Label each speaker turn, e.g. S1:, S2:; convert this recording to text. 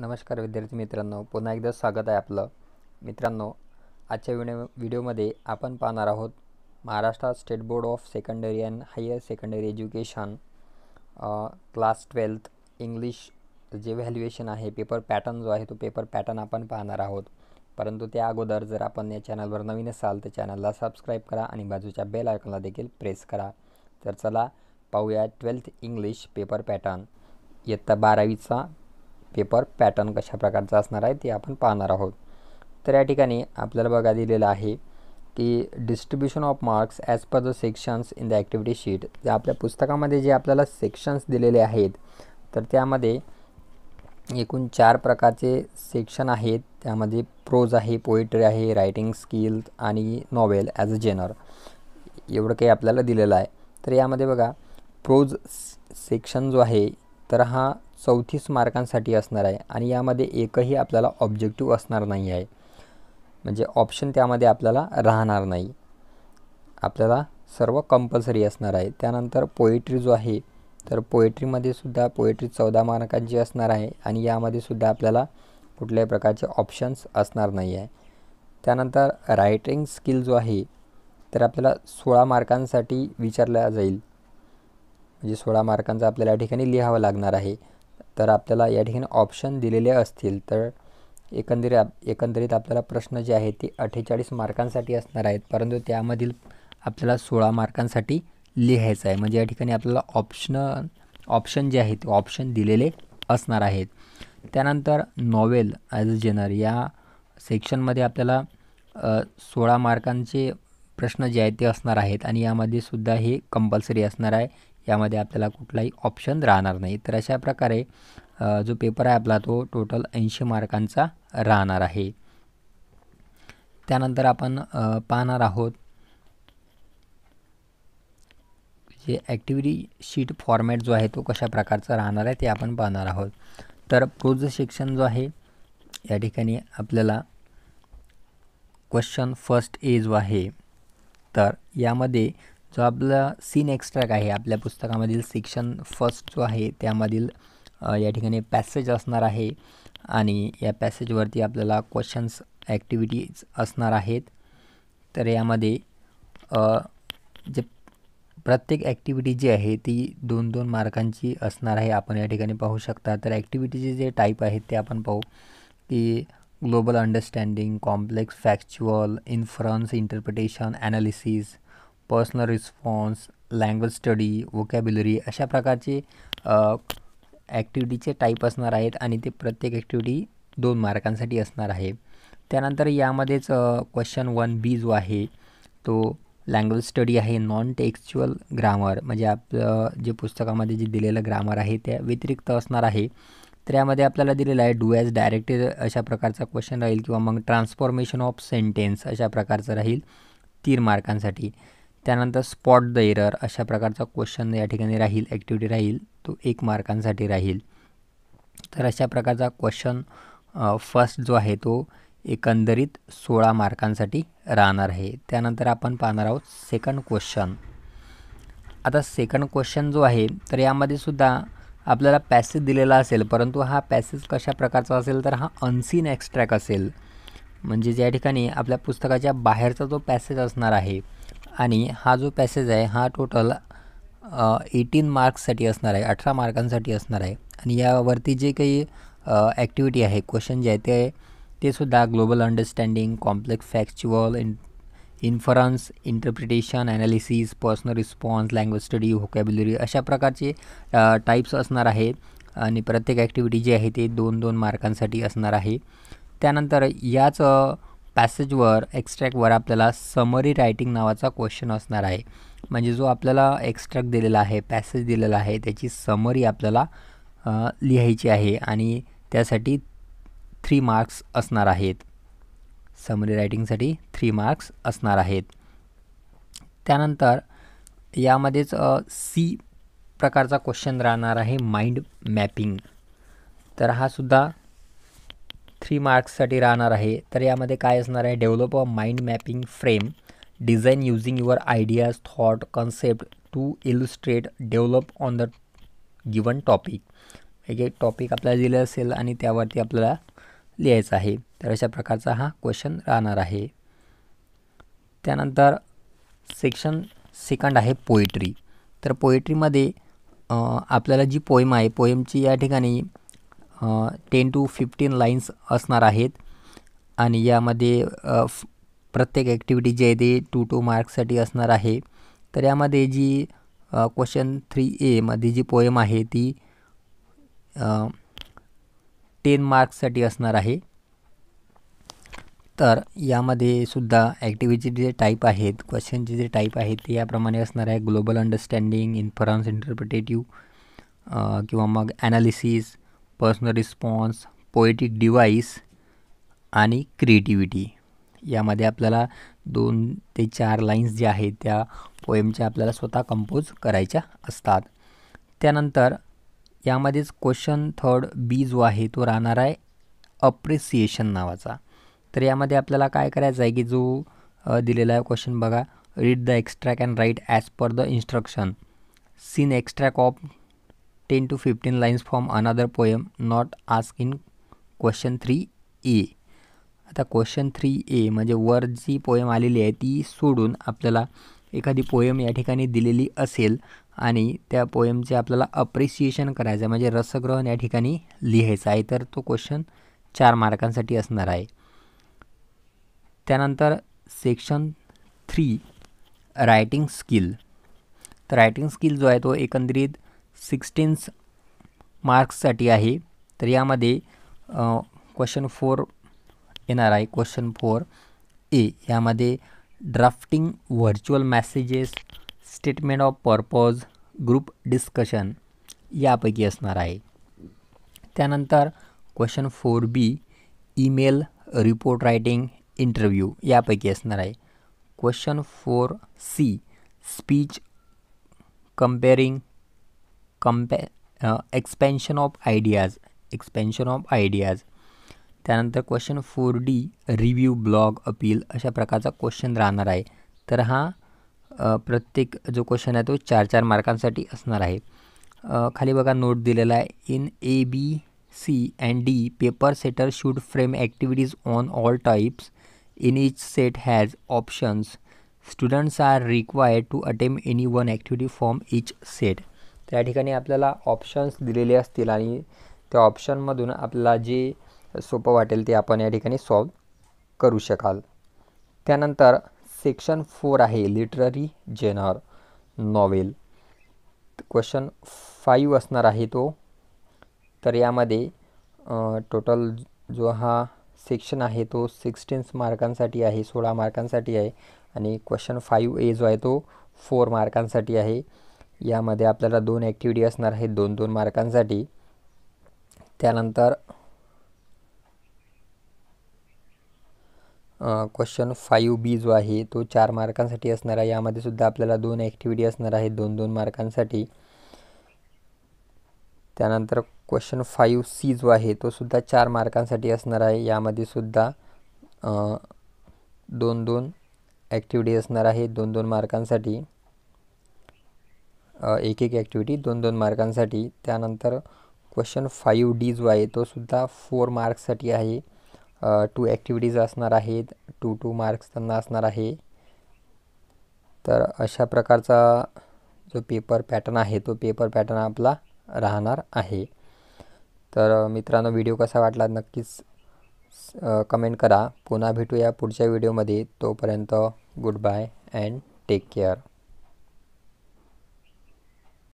S1: नमस्कार विद्यार्थी मित्रांनो पुन्हा एकदा स्वागत आहे आपलं मित्रांनो आजच्या व्हिडिओ व्हिडिओमध्ये आपण पाहणार आहोत Maharashtra state board of secondary and higher secondary education class twelfth English जे व्हॅल्युएशन आहे पेपर पॅटर्न जो आहे तो पेपर पॅटर्न आपण पाहणार आहोत परंतु त्या अगोदर जर आपण या चॅनलवर नवीन असाल तर चॅनलला सबस्क्राईब करा आणि बाजूच्या बेल आयकॉनला देखील प्रेस करा तर चला पाहूया ट्वेल्थ इंग्लिश पेपर पॅटर्न इयत्ता बारावीचा पेपर पॅटर्न कशा प्रकारचा असणार आहे ते आपण पाहणार आहोत तर या ठिकाणी आपल्याला बघा दिलेलं आहे की distribution of marks as per the sections in the activity sheet जे आपल्या पुस्तकामध्ये जे आपल्याला सेक्शन्स दिलेले आहेत तर त्यामध्ये एकूण चार प्रकारचे सेक्शन आहेत त्यामध्ये प्रोज आहे पोएट्री आहे रायटिंग स्किल्स आणि नॉवेल ॲज अ जेनर एवढं काही आपल्याला दिलेलं आहे तर यामध्ये बघा प्रोज सेक्शन जो आहे तर हा चौतीस मार्कांसाठी असणार आहे आणि यामध्ये एकही आपल्याला ऑब्जेक्टिव्ह असणार नाही आहे म्हणजे ऑप्शन त्यामध्ये आपल्याला राहणार नाही आपल्याला सर्व कंपल्सरी असणार आहे त्यानंतर पोएट्री जो आहे तर पोएट्रीमध्ये सुद्धा पोएट्री चौदा मार्कांची असणार आहे आणि यामध्ये सुद्धा आपल्याला कुठल्याही प्रकारचे ऑप्शन्स असणार नाही आहे त्यानंतर रायटिंग स्किल जो आहे तर आपल्याला सोळा मार्कांसाठी विचारला जाईल म्हणजे सोळा मार्कांचं आपल्याला या ठिकाणी लिहावं लागणार आहे तर आपल्याला या ठिकाणी ऑप्शन दिलेले असतील तर एकंदरीत एकंदरीत आपल्याला प्रश्न जे आहे ते अठ्ठेचाळीस मार्कांसाठी असणार आहेत परंतु त्यामधील आपल्याला सोळा मार्कांसाठी लिहायचं आहे म्हणजे या ठिकाणी आपल्याला ऑप्शन ऑप्शन जे आहे ते ऑप्शन दिलेले असणार आहेत त्यानंतर नॉवेल ॲज अ जेनर या सेक्शनमध्ये आपल्याला सोळा मार्कांचे प्रश्न जे आहेत ते असणार आहेत आणि यामध्ये सुद्धा हे कंपल्सरी असणार आहे यामध्ये आपल्याला कुठलाही ऑप्शन राहणार नाही तर अशा प्रकारे जो पेपर आहे आपला तो टोटल ऐंशी मार्कांचा राहणार आहे त्यानंतर आपण पाहणार आहोत जे ॲक्टिव्हिटी शीट फॉर्मॅट जो आहे तो कशा प्रकारचा राहणार आहे ते आपण पाहणार आहोत तर प्रोज सेक्शन जो आहे या ठिकाणी आपल्याला क्वेश्चन फर्स्ट ए जो आहे तर यामध्ये जो आपला सीन एक्स्ट्रॅक्ट आहे आपल्या पुस्तकामधील सेक्शन फर्स्ट जो आहे त्यामधील या ठिकाणी पॅसेज असणार आहे आणि या पॅसेजवरती आपल्याला क्वेश्चन्स ॲक्टिव्हिटीज असणार आहेत तर यामध्ये जे प्रत्येक ॲक्टिव्हिटी जी आहे ती दोन दोन मार्कांची असणार आहे आपण या ठिकाणी पाहू शकता तर ॲक्टिव्हिटीचे जे टाईप आहेत ते आपण पाहू की global understanding complex factual inference interpretation analysis personal response language study vocabulary अशा प्रकारचे ॲक्टिव्हिटीचे टाईप असणार आहेत आणि ते प्रत्येक ॲक्टिव्हिटी दोन मार्कांसाठी असणार आहे त्यानंतर यामध्येच क्वेश्चन वन बी जो आहे तो लँग्वेज स्टडी आहे नॉन टेक्स्च्युअल ग्रामर म्हणजे आपलं जे पुस्तकामध्ये जे दिलेलं ग्रामर आहे त्या व्यतिरिक्त असणार आहे तर यामध्ये आपल्याला दिलेलं आहे डू ॲज डायरेक्टेड अशा प्रकारचा क्वेश्चन राहील किंवा मग ट्रान्सफॉर्मेशन ऑफ सेंटेन्स अशा प्रकारचं राहील तीन मार्कांसाठी त्यानंतर स्पॉट द एरर अशा प्रकारचा क्वेश्चन या ठिकाणी राहील ॲक्टिव्हिटी राहील तो एक मार्कांसाठी राहील तर अशा प्रकारचा क्वेश्चन फर्स्ट जो आहे तो एकंदरीत सोळा मार्कांसाठी राहणार आहे त्यानंतर आपण पाहणार आहोत सेकंड क्वेश्चन आता सेकंड क्वेश्चन जो आहे तर यामध्ये सुद्धा आपल्याला पॅसेज दिलेला असेल परंतु हा पॅसेज कशा प्रकारचा असेल तर हा अनसीन ॲक्स्ट्रॅक असेल म्हणजे ज्या ठिकाणी आपल्या पुस्तकाच्या बाहेरचा जो पॅसेज असणार आहे आणि हा जो पॅसेज आहे हा टोटल एटीन मार्क्ससाठी असणार आहे अठरा मार्कांसाठी असणार आहे आणि यावरती जे काही ॲक्टिव्हिटी आहे क्वेश्चन जे आहे ते ते सुद्धा global understanding complex factual in inference interpretation analysis personal response language study vocabulary अशा प्रकारचे टाईप्स असणार आहे आणि प्रत्येक ॲक्टिव्हिटी जी आहे ते दोन दोन मार्कांसाठी असणार आहे त्यानंतर याच पॅसेजवर एक्स्ट्रॅक्टवर आपल्याला समरी रायटिंग नावाचा क्वेश्चन असणार आहे म्हणजे जो आपल्याला एक्स्ट्रॅक्ट दिलेला आहे पॅसेज दिलेला आहे त्याची समरी आपल्याला लिहायची आहे आणि त्यासाठी थ्री मार्क्स असणार आहेत समरी रायटिंगसाठी थ्री मार्क्स असणार आहेत त्यानंतर यामध्येच सी प्रकारचा क्वेश्चन राहणार आहे माइंड मॅपिंग तर हा सुद्धा थ्री मार्क्ससाठी राहणार आहे तर यामध्ये काय असणार आहे develop a mind mapping frame design using your ideas thought concept to illustrate develop on the given topic एक एक टॉपिक आपल्याला दिलं असेल आणि त्यावरती आपल्याला लिहायचं आहे तर अशा प्रकारचा हा क्वेश्चन राहणार आहे त्यानंतर सेक्शन सेकंड आहे पोएट्री तर पोएट्रीमध्ये आपल्याला जी पोईम आहे पोएमची या ठिकाणी टेन टू फिफ्टीन लाईन्स असणार आहेत आणि यामध्ये प्रत्येक ॲक्टिव्हिटी जी आहे ती टू टू मार्क्ससाठी असणार आहे तर यामध्ये जी क्वेश्चन थ्री एमध्ये जी पोएम आहे ती टेन मार्क्ससाठी असणार आहे तर यामध्ये सुद्धा ॲक्टिव्हिटीचे जे टाईप आहेत क्वेश्चनचे जे टाईप आहेत ते याप्रमाणे असणार आहे ग्लोबल अंडरस्टँडिंग इन्फरन्स इंटरप्रिटेटिव्ह किंवा मग analysis personal response poetic device आणि क्रिएटिव्हिटी यामध्ये आपल्याला दोन ते चार लाईन्स ज्या आहेत त्या पोएमच्या आपल्याला स्वतः कंपोज करायच्या असतात त्यानंतर यामध्येच क्वेश्चन थर्ड बी जो आहे तो राहणार आहे अप्रिसिएशन नावाचा तर यामध्ये आपल्याला काय करायचं आहे की जो दिलेला आहे क्वेश्चन बघा read the extract and write as per the instruction seen extract of ten to fifteen lines from another poem not ask in question three A आता क्वेश्चन थ्री ए म्हणजे वर जी पोयम आलेली आहे ती सोडून आपल्याला एखादी पोयम या ठिकाणी दिलेली असेल आणि त्या पोयमचे आपल्याला अप्रिसिएशन करायचं आहे म्हणजे रसग्रहण या ठिकाणी लिहायचं आहे तर तो क्वेश्चन चार मार्कांसाठी असणार आहे त्यानंतर सेक्शन थ्री रायटिंग स्किल तर रायटिंग स्किल जो आहे तो एकंदरीत सिक्स्टीन्स मार्क्ससाठी आहे तर यामध्ये क्वेश्चन फोर येणार आहे क्वेश्चन फोर ए यामध्ये drafting virtual messages statement of purpose group discussion यापैकी असणार आहे त्यानंतर question four B email report writing interview यापैकी असणार आहे question four C speech compering कंपे expansion of ideas expansion of ideas कनतर question four D review blog appeal अशा प्रकार का क्वेश्चन रहना है तो हा प्रत्येक जो क्वेश्चन है तो चार चार मार्क असणार आहे खाली बघा नोट दिलेला आहे in A B C and D paper setter should frame activities on all types in each set has options students are required to attempt any one activity from each set त्या ठिकाणी आपल्याला options दिलेले असतील आणि त्या ऑप्शनमधून आपल्याला जे सोपं वाटेल ते आपण या ठिकाणी सॉल्व करू शकाल त्यानंतर सेक्शन फोर आहे literary genre novel question five असणार आहे तो तर यामध्ये टोटल जो हा सेक्शन आहे तो सिक्स्टीन्स मार्कांसाठी आहे सोळा मार्कांसाठी आहे आणि क्वेश्चन फाईव्ह ए जो आहे तो फोर मार्कांसाठी आहे यामध्ये आपल्याला दोन ॲक्टिव्हिटी असणार आहेत दोन दोन मार्कांसाठी त्यानंतर क्वेश्चन फाईव्ह बी जो आहे तो चार मार्कांसाठी असणार आहे यामध्ये सुद्धा आपल्याला दोन ॲक्टिव्हिटी असणार आहे दोन दोन मार्कांसाठी त्यानंतर क्वेश्चन फाईव्ह सी जो आहे तो सुद्धा चार मार्कांसाठी असणार आहे यामध्ये सुद्धा दोन दोन ॲक्टिव्हिटी असणार आहे दोन दोन मार्कांसाठी एक एक ॲक्टिव्हिटी दोन दोन मार्कांसाठी त्यानंतर क्वेश्चन फाईव्ह डी जो आहे तो सुद्धा फोर मार्क्ससाठी आहे टू ॲक्टिव्हिटीज असणार आहेत टू टू मार्क्स त्यांना असणार आहे तर अशा प्रकारचा जो पेपर पॅटर्न आहे तो पेपर पॅटर्न आपला राहणार आहे तर मित्रांनो व्हिडिओ कसा वाटला नक्कीच कमेंट करा पुन्हा भेटूया पुढच्या व्हिडिओमध्ये तोपर्यंत good bye and take care